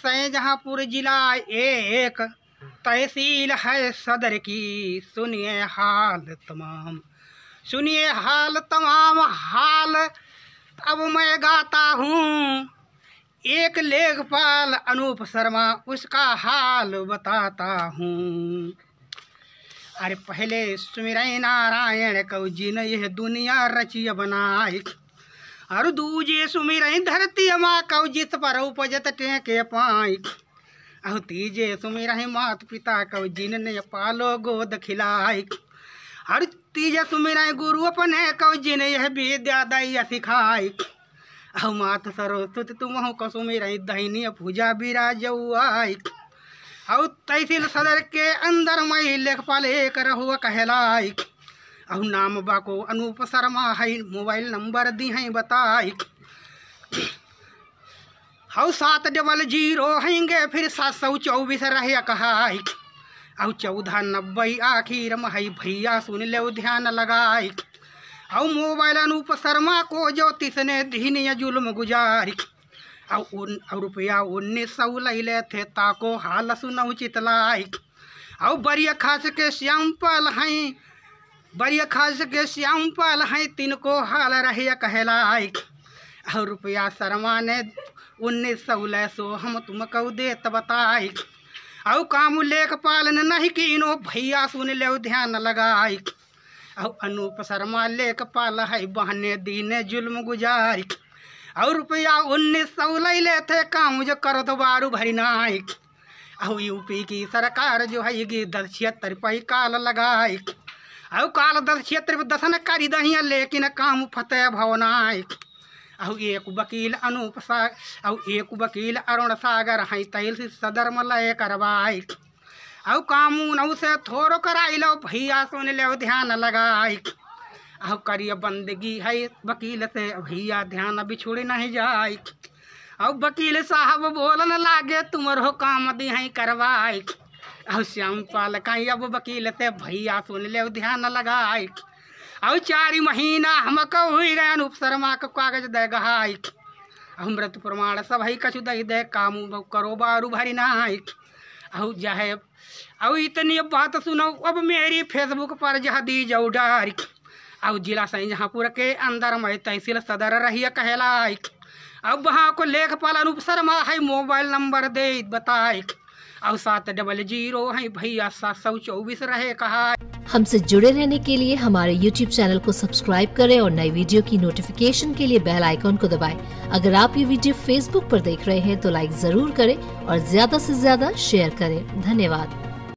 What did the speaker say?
शाहजहाँपुर जिला एक तहसील है सदर की सुनिए हाल तमाम सुनिए हाल तमाम हाल अब मैं गाता हूँ एक लेखपाल अनूप शर्मा उसका हाल बताता हूँ अरे पहले सुमिर नारायण कौ जी ने यह दुनिया रचिया बनाई हर दूजे सुमिर धरती अमा कौ जित पर उपजत टेके पाई अहु तीजे सुमिर मात पिता कौ जिन ने पालो गोद खिलाई हर तीजे सुमिर गुरु अपन है कौ जिन यह विद्या दई सिखाई अहु मात सरस्वती तुमहु कौ सुमिरही दहिनी पूजा बिराजउआई अहु तहसील सदर के अंदर मई लेख पाले कर कहलाई अहू नाम बाको अनूप शर्मा है मोबाइल नंबर दी हैं बताई हौ सात डबल जीरो हैंगे फिर सात सौ चौबीस रह कहाई चौदह नब्बे आखिर में है भैया सुन ले ध्यान लगाई औ मोबाइल अनूप शर्मा को ज्योतिष ने दिन या जुल्म गुजारी औ उन रुपया उन्नीस सौ ले ले थे ताको हाल सुनऊ चितलाई औ बरिया खास के श्याम हैं बरिया खास के श्याम पाल है तिनको हाल रही कहलाय और रुपया शर्मा ने उन्नीस सौ सो हम तुमको देत बताय और काम लेख पालन नहीं किनो भैया सुन ले ध्यान लगाय और अनूप शर्मा लेख पाल है बहने दीने जुल्म गुजारी और रुपया उन्नीस सौ ले लेते काम जो करो तो बारू भरी नाइक और यूपी की सरकार जो है दस छिहत्तर रुपये काल लगाई आउ काल दल क्षेत्र दसन करी दहिया लेकिन काम फतेह भवनाय अहु एक वकील अनूप सागर अहु एक वकील अरुण सागर हई तैल से सदर लय करवाई आउ काम अहु से थोरो कराई लो भैया सुन ले ध्यान लगाई अहु करिय बंदगी है वकील से भैया ध्यान बिछुड़ नहीं जाय अहु वकील साहब बोलन लागे तुम्हारो काम दी हई करवाई और श्याम पाल कहीं अब वकील थे भैया सुन ले ध्यान लगाए और चार महीना हम हुई रहे अनूप शर्मा को कागज दे गहाई मृत प्रमाण सब हई कछु दही दे काम करो बारू भरी नहाई और जहे और इतनी बात सुनो अब मेरी फेसबुक पर जह दी जाऊ डार और जिला शाहजहाँपुर के अंदर में तहसील सदर रही कहलाय अब वहाँ को लेखपाल अनूप शर्मा है मोबाइल नंबर दे बताए और सात डबल जीरो है भैया सात सौ चौबीस रहे कहा हमसे जुड़े रहने के लिए हमारे YouTube चैनल को सब्सक्राइब करें और नई वीडियो की नोटिफिकेशन के लिए बेल आइकॉन को दबाएं। अगर आप ये वीडियो Facebook पर देख रहे हैं तो लाइक जरूर करें और ज्यादा से ज्यादा शेयर करें धन्यवाद